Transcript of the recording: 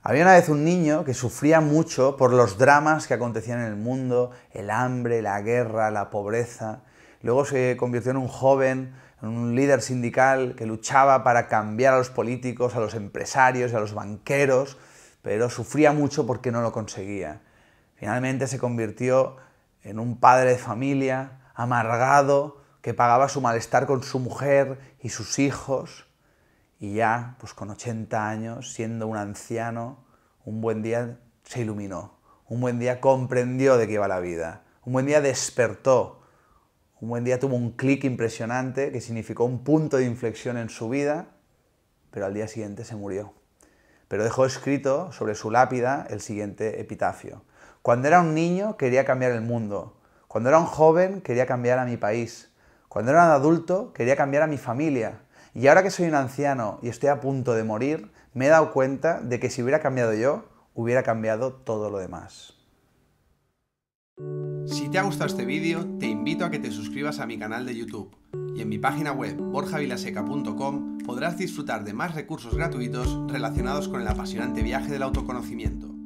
Había una vez un niño que sufría mucho por los dramas que acontecían en el mundo, el hambre, la guerra, la pobreza. Luego se convirtió en un joven, en un líder sindical que luchaba para cambiar a los políticos, a los empresarios, a los banqueros, pero sufría mucho porque no lo conseguía. Finalmente se convirtió en un padre de familia, amargado, que pagaba su malestar con su mujer y sus hijos y ya, pues con 80 años, siendo un anciano, un buen día se iluminó, un buen día comprendió de qué iba la vida, un buen día despertó, un buen día tuvo un clic impresionante que significó un punto de inflexión en su vida, pero al día siguiente se murió. Pero dejó escrito sobre su lápida el siguiente epitafio. Cuando era un niño quería cambiar el mundo, cuando era un joven quería cambiar a mi país, cuando era un adulto quería cambiar a mi familia, y ahora que soy un anciano y estoy a punto de morir, me he dado cuenta de que si hubiera cambiado yo, hubiera cambiado todo lo demás. Si te ha gustado este vídeo, te invito a que te suscribas a mi canal de YouTube y en mi página web borjavilaseca.com podrás disfrutar de más recursos gratuitos relacionados con el apasionante viaje del autoconocimiento.